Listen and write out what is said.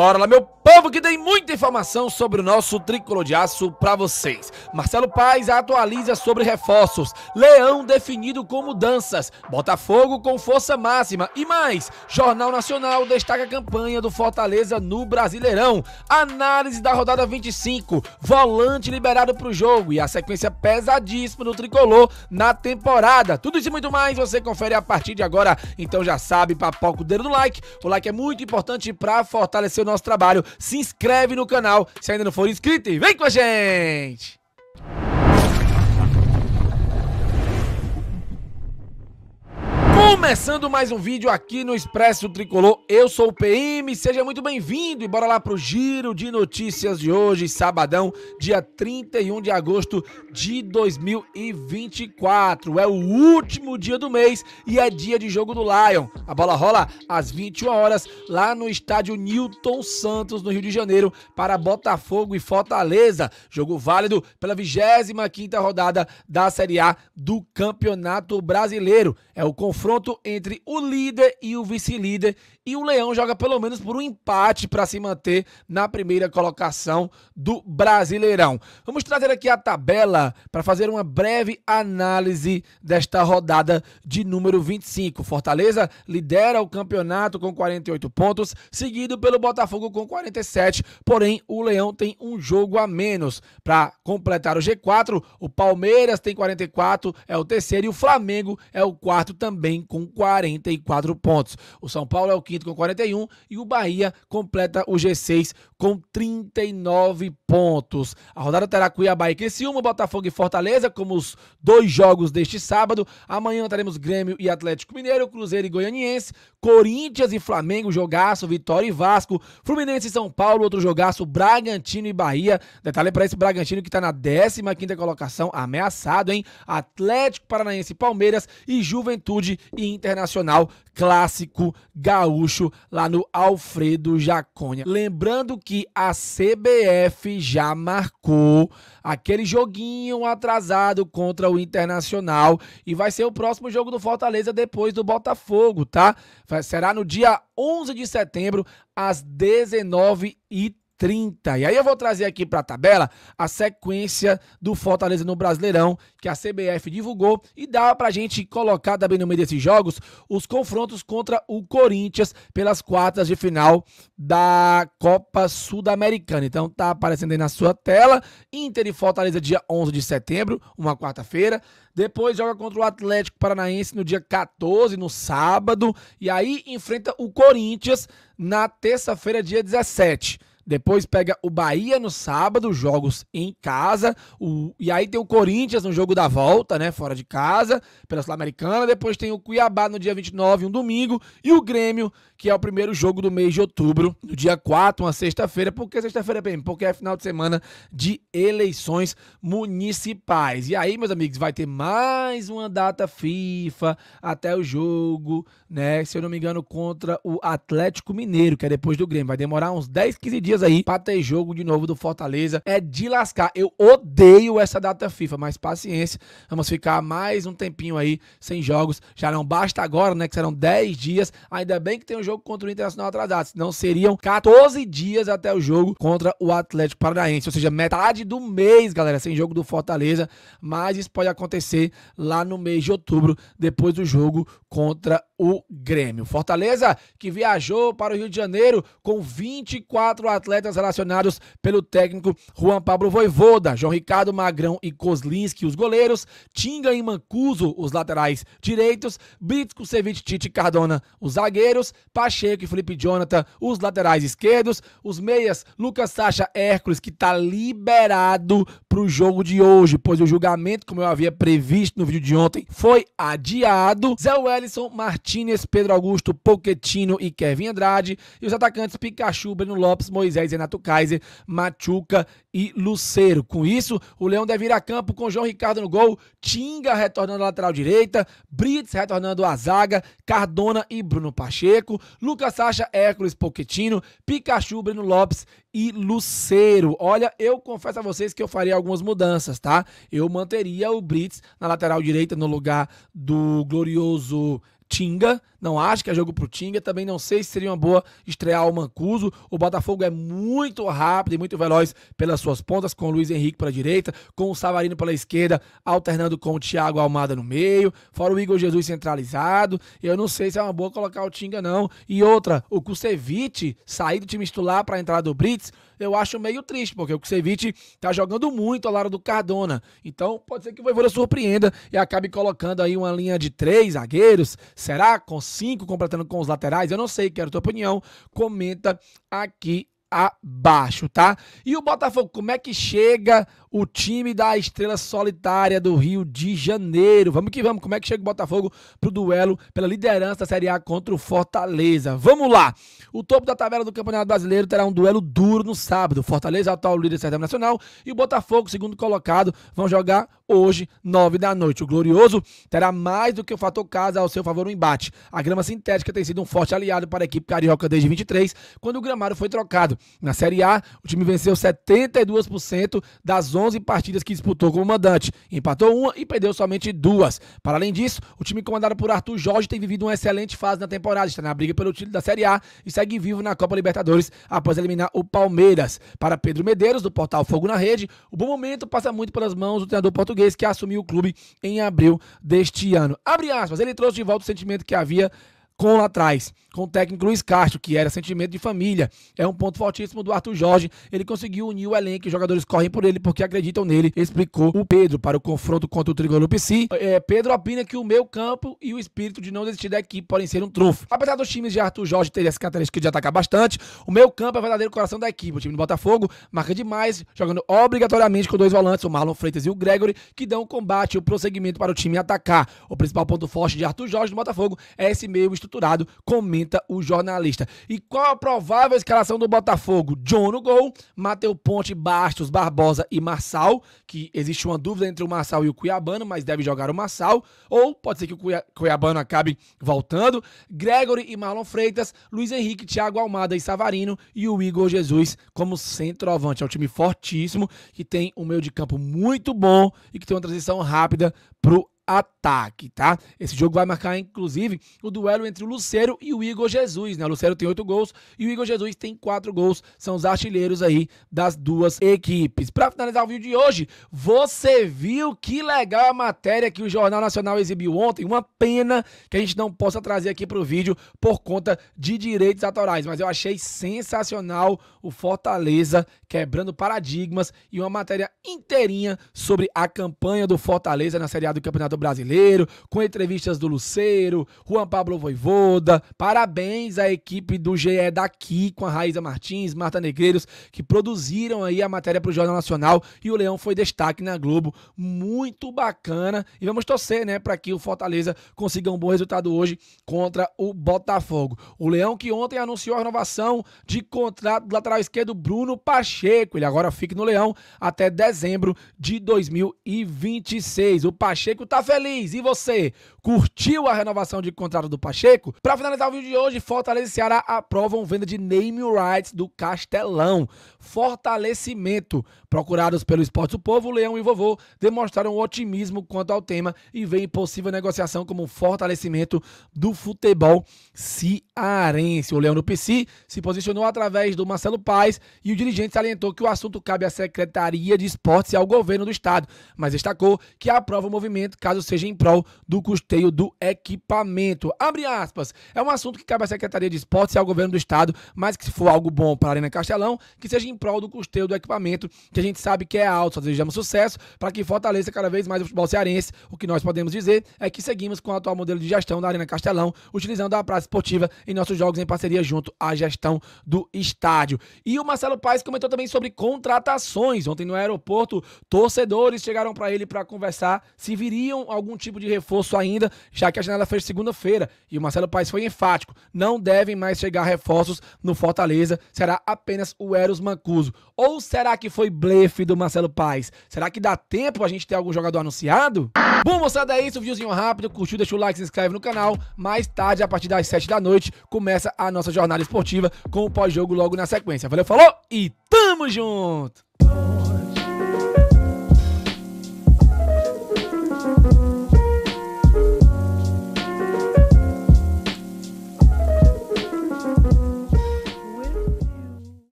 Bora lá, meu povo, que tem muita informação sobre o nosso tricolor de aço para vocês. Marcelo Paes atualiza sobre reforços. Leão definido com mudanças. Botafogo com força máxima. E mais, Jornal Nacional destaca a campanha do Fortaleza no Brasileirão. Análise da rodada 25. Volante liberado para o jogo e a sequência pesadíssima do tricolor na temporada. Tudo isso e muito mais você confere a partir de agora. Então já sabe, papoca o dedo no like. O like é muito importante para fortalecer o nosso trabalho. Se inscreve no canal se ainda não for inscrito e vem com a gente! Começando mais um vídeo aqui no Expresso Tricolor, eu sou o PM, seja muito bem-vindo e bora lá pro giro de notícias de hoje, sabadão, dia 31 de agosto de 2024. É o último dia do mês e é dia de jogo do Lion. A bola rola às 21 horas lá no estádio Newton Santos, no Rio de Janeiro, para Botafogo e Fortaleza. Jogo válido pela 25 rodada da Série A do Campeonato Brasileiro. É o confronto confronto entre o líder e o vice-líder. E o Leão joga pelo menos por um empate para se manter na primeira colocação do Brasileirão. Vamos trazer aqui a tabela para fazer uma breve análise desta rodada de número 25. Fortaleza lidera o campeonato com 48 pontos, seguido pelo Botafogo com 47. Porém, o Leão tem um jogo a menos. Para completar o G4, o Palmeiras tem 44, é o terceiro, e o Flamengo é o quarto também com 44 pontos. O São Paulo é o quinto com 41 e o Bahia completa o G6 com 39 pontos. A rodada terá Cuiabá e Criciúma, Botafogo e Fortaleza como os dois jogos deste sábado. Amanhã teremos Grêmio e Atlético Mineiro, Cruzeiro e Goianiense, Corinthians e Flamengo, jogaço, Vitória e Vasco, Fluminense e São Paulo, outro jogaço, Bragantino e Bahia. Detalhe para esse Bragantino que está na 15 quinta colocação, ameaçado, hein? Atlético Paranaense e Palmeiras e Juventude e Internacional Clássico Gaúcho lá no Alfredo Jaconha. Lembrando que a CBF já marcou aquele joguinho atrasado contra o Internacional e vai ser o próximo jogo do Fortaleza depois do Botafogo, tá? Será no dia 11 de setembro às 19h30 30. E aí eu vou trazer aqui para a tabela a sequência do Fortaleza no Brasileirão, que a CBF divulgou, e dá para a gente colocar também no meio desses jogos os confrontos contra o Corinthians pelas quartas de final da Copa Sul-Americana. Então tá aparecendo aí na sua tela, Inter e Fortaleza dia 11 de setembro, uma quarta-feira. Depois joga contra o Atlético Paranaense no dia 14, no sábado, e aí enfrenta o Corinthians na terça-feira, dia 17. Depois pega o Bahia no sábado, jogos em casa. O, e aí tem o Corinthians no jogo da volta, né? Fora de casa, pela Sul-Americana. Depois tem o Cuiabá no dia 29, um domingo. E o Grêmio, que é o primeiro jogo do mês de outubro, no dia 4, uma sexta-feira. Por que sexta-feira, bem? Porque é final de semana de eleições municipais. E aí, meus amigos, vai ter mais uma data FIFA até o jogo, né? Se eu não me engano, contra o Atlético Mineiro, que é depois do Grêmio. Vai demorar uns 10, 15 dias aí pra ter jogo de novo do Fortaleza. É de lascar. Eu odeio essa data FIFA, mas paciência. Vamos ficar mais um tempinho aí sem jogos. Já não basta agora, né? Que serão 10 dias. Ainda bem que tem um jogo contra o Internacional atrasado. Senão seriam 14 dias até o jogo contra o Atlético Paranaense. Ou seja, metade do mês, galera, sem jogo do Fortaleza. Mas isso pode acontecer lá no mês de outubro, depois do jogo contra o Grêmio. Fortaleza, que viajou para o Rio de Janeiro com 24 atletas relacionados pelo técnico Juan Pablo Voivoda, João Ricardo Magrão e Kozlinski, os goleiros, Tinga e Mancuso, os laterais direitos, Brito Cevic, Tite e Cardona, os zagueiros, Pacheco e Felipe Jonathan, os laterais esquerdos, os meias, Lucas Sacha Hércules, que está liberado para o jogo de hoje, pois o julgamento, como eu havia previsto no vídeo de ontem, foi adiado. Zé Wellison Martins Martinez, Pedro Augusto, Poquetino e Kevin Andrade. E os atacantes Pikachu, Breno Lopes, Moisés, Renato Kaiser, Machuca e Luceiro. Com isso, o Leão deve ir a campo com João Ricardo no gol, Tinga retornando à lateral direita, Brits retornando à zaga, Cardona e Bruno Pacheco, Lucas Sacha, Hércules, Poquetino, Pikachu, Breno Lopes e Luceiro. Olha, eu confesso a vocês que eu faria algumas mudanças, tá? Eu manteria o Brits na lateral direita no lugar do glorioso Tinga não acho que é jogo pro Tinga. Também não sei se seria uma boa estrear o Mancuso. O Botafogo é muito rápido e muito veloz pelas suas pontas, com o Luiz Henrique pela direita, com o Savarino pela esquerda, alternando com o Thiago Almada no meio. Fora o Igor Jesus centralizado. Eu não sei se é uma boa colocar o Tinga, não. E outra, o Kusevich sair do time titular para entrar do Brits, eu acho meio triste, porque o Kusevich tá jogando muito ao lado do Cardona. Então, pode ser que o Voivoda surpreenda e acabe colocando aí uma linha de três zagueiros. Será? Consegue? 5, completando com os laterais? Eu não sei, quero a tua opinião. Comenta aqui abaixo, tá? E o Botafogo, como é que chega o time da estrela solitária do Rio de Janeiro. Vamos que vamos, como é que chega o Botafogo pro duelo pela liderança da Série A contra o Fortaleza? Vamos lá! O topo da tabela do Campeonato Brasileiro terá um duelo duro no sábado. Fortaleza, atual líder da Série nacional, e o Botafogo, segundo colocado, vão jogar hoje, nove da noite. O Glorioso terá mais do que o fator casa ao seu favor no embate. A grama sintética tem sido um forte aliado para a equipe carioca desde 23, quando o gramado foi trocado. Na Série A, o time venceu 72% das 11 11 partidas que disputou como mandante. Empatou uma e perdeu somente duas. Para além disso, o time comandado por Arthur Jorge tem vivido uma excelente fase na temporada, está na briga pelo título da Série A e segue vivo na Copa Libertadores após eliminar o Palmeiras. Para Pedro Medeiros, do portal Fogo na Rede, o bom momento passa muito pelas mãos do treinador português que assumiu o clube em abril deste ano. Abre aspas, ele trouxe de volta o sentimento que havia com lá atrás, com o técnico Luiz Castro, que era sentimento de família. É um ponto fortíssimo do Arthur Jorge. Ele conseguiu unir o elenco, os jogadores correm por ele porque acreditam nele, explicou o Pedro para o confronto contra o Trigolor PC. É, Pedro opina que o meu campo e o espírito de não desistir da equipe podem ser um trunfo. Apesar dos times de Arthur Jorge terem essa característica de atacar bastante, o meu campo é o verdadeiro coração da equipe. O time do Botafogo marca demais, jogando obrigatoriamente com dois volantes, o Marlon Freitas e o Gregory, que dão o combate e o prosseguimento para o time atacar. O principal ponto forte de Arthur Jorge do Botafogo é esse meio estruturado estruturado, comenta o jornalista. E qual a provável escalação do Botafogo? John no gol, Matheus Ponte, Bastos, Barbosa e Marçal, que existe uma dúvida entre o Marçal e o Cuiabano, mas deve jogar o Marçal, ou pode ser que o Cuiabano acabe voltando, Gregory e Marlon Freitas, Luiz Henrique, Thiago Almada e Savarino e o Igor Jesus como centroavante. É um time fortíssimo, que tem um meio de campo muito bom e que tem uma transição rápida pro ataque, tá? Esse jogo vai marcar, inclusive, o duelo entre o Lucero e o Igor Jesus, né? O Lucero tem oito gols e o Igor Jesus tem quatro gols. São os artilheiros aí das duas equipes. Para finalizar o vídeo de hoje, você viu que legal a matéria que o Jornal Nacional exibiu ontem? Uma pena que a gente não possa trazer aqui pro vídeo por conta de direitos autorais, mas eu achei sensacional o Fortaleza quebrando paradigmas e uma matéria inteirinha sobre a campanha do Fortaleza na Série A do Campeonato brasileiro, com entrevistas do Luceiro, Juan Pablo Voivoda. Parabéns à equipe do GE daqui, com a Raíza Martins, Marta Negreiros, que produziram aí a matéria para o Jornal Nacional e o Leão foi destaque na Globo. Muito bacana. E vamos torcer, né, para que o Fortaleza consiga um bom resultado hoje contra o Botafogo. O Leão que ontem anunciou a renovação de contrato do lateral esquerdo Bruno Pacheco. Ele agora fica no Leão até dezembro de 2026. O Pacheco tá feliz. E você, curtiu a renovação de contrato do Pacheco? Para finalizar o vídeo de hoje, Fortaleza e Ceará aprovam venda de name rights do Castelão. Fortalecimento Procurados pelo Esporte do Povo, Leão e Vovô demonstraram otimismo quanto ao tema e veem possível negociação como um fortalecimento do futebol cearense. O Leão do PC se posicionou através do Marcelo Paes e o dirigente salientou que o assunto cabe à Secretaria de Esportes e ao governo do estado, mas destacou que aprova o movimento caso seja em prol do custeio do equipamento. Abre aspas. É um assunto que cabe à Secretaria de Esportes e ao governo do estado, mas que se for algo bom para a Arena Castelão, que seja em prol do custeio do equipamento que que a gente sabe que é alto, só desejamos sucesso para que fortaleça cada vez mais o futebol cearense. O que nós podemos dizer é que seguimos com o atual modelo de gestão da Arena Castelão, utilizando a praça esportiva em nossos jogos em parceria junto à gestão do estádio. E o Marcelo Paes comentou também sobre contratações. Ontem no aeroporto, torcedores chegaram para ele para conversar se viriam algum tipo de reforço ainda, já que a janela fez segunda-feira. E o Marcelo Paes foi enfático: não devem mais chegar reforços no Fortaleza, será apenas o Eros Mancuso. Ou será que foi Blanc do Marcelo Paz. Será que dá tempo a gente ter algum jogador anunciado? Bom, moçada, é isso. Um rápido. Curtiu, deixa o like, se inscreve no canal. Mais tarde, a partir das 7 da noite, começa a nossa jornada esportiva com o pós-jogo logo na sequência. Valeu, falou e tamo junto!